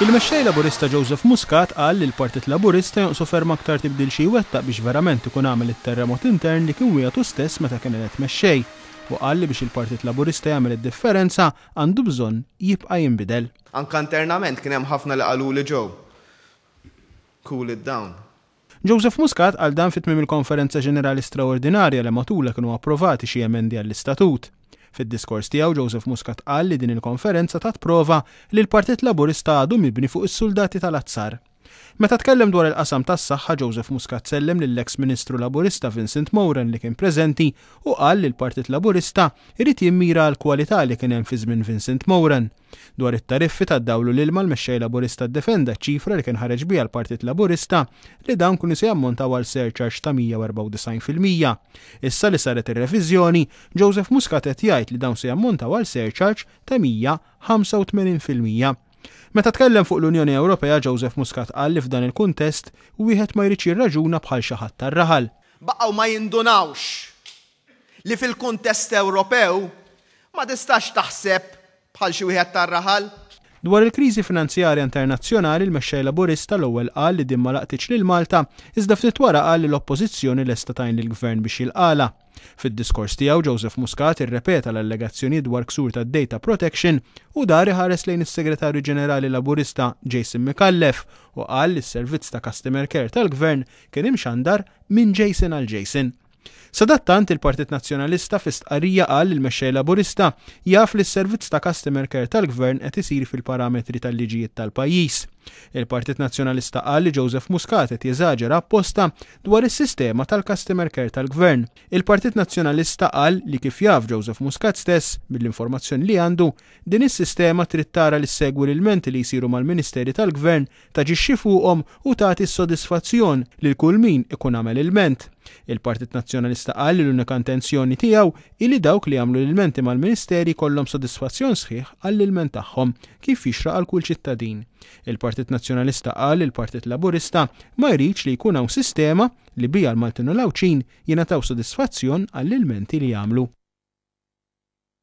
Il-mexxej laburista Joseph Muscat qal li l-Partit Laburista jonqsu ferm aktar tibdil xi wettaq biex verament ikun għamel it-terremot intern li kien wieħed stess meta kien qed mexxej u qal li biex il-Partit Laburista jagħmel id-differenza għandu bżonn jibqa' jinbidel. Anka internament kien hemm ħafna li qalu li ġew. Cool it down. Joseph Muscat għal dan fit-tmim il-konferenza ġenerali straordinarja li matula kienu approvati xi emendi għall-istatut. Fid-diskors tiegħu Joseph Muscat qal li din il-konferenza tat prova li l-Partit Laburista għadu mibni fuq is-suldati tal-azzar. Meta tkellem dwar il-qasam tas-saħħa Joseph Muscat sellem lill eks ministru Laburista Vincent Moran li kien preżenti u qal li l-Partit Laburista irid jimmira l-kwalità li kien hemm fi żmien Vincent Moran. Dwar it-tariffi tad-dawlu l-ilma l-mexxej Laburista ddefenda ċifra li kien ħareġ bija l-Partit Laburista li dawn kienu se jammontaw għal surcharge ta' 194%. Issa li saret ir-reviżjoni, Joseph Muscat qed jgħid li dawn se jammontaw għal surcharge ta' 185%. Meta tkellem fuq l-Unjoni Ewropea, Joseph Muscat qal li f'dan il-kuntest wieħed ma jridx jirraġuna bħal xi ħadd tar-raħal. Baqgħu ma jindunawx li fil-kuntest Ewropew ma tistax taħseb bħal xi wieħed tar-raħal Dwar il-kriżi finanzjarja internazzjonali l-mexxej laburista l-ewwel qal li din ma lil Malta iżda ftit wara qal li l-oppożizzjoni lesta tajn lill-gvern biex jilqala. Fid-diskors tiegħu Joseph Muscat irrepeta l-allegazzjoni dwar ksur ta' data protection u dar ħares lejn is-Segretarju Ġenerali Laburista Jason Mikallef u qal li s-servizz ta' Customer Care tal-Gvern kien imxandar minn Jason għal Jason. Sadattant il-Partit Nazzjonalista fistqarrija qal il-mexxej Laburista jaf li s-servizz ta' Customer Care tal-Gvern qed isir fil-parametri tal-liġijiet tal-pajjiż. Il-Partit Nazzjonalista qal li Joseph Muscat qed jeżaġera apposta dwar is-sistema tal-Customer Care tal-Gvern. Il-Partit Nazzjonalista qal li kif jaf Joseph Muscat stess mill-informazzjoni li għandu din is-sistema trid tara li segwi l-menti li jsiru mal-Ministeri tal-Gvern taġixxi fuqhom u tagħti s-sodisfazzjon li kull min ikun għamel il-ment. Il-Partit Nazzjonalista qal li l-unika intenzjoni tiegħu ili dawk li għamlu l-ilmenti mal-Ministeri kollhom sodisfazzjon sħiħ għall-ilment tagħhom kif jixraq għal kull ċittadin. Il-Partit Nazzjonalista qal il-Partit Laburista ma jridx li jkun hawn sistema li bija l-Maltin u l-Awċin jingħataw sodisfazzjon għall-ilmenti li jagħmlu.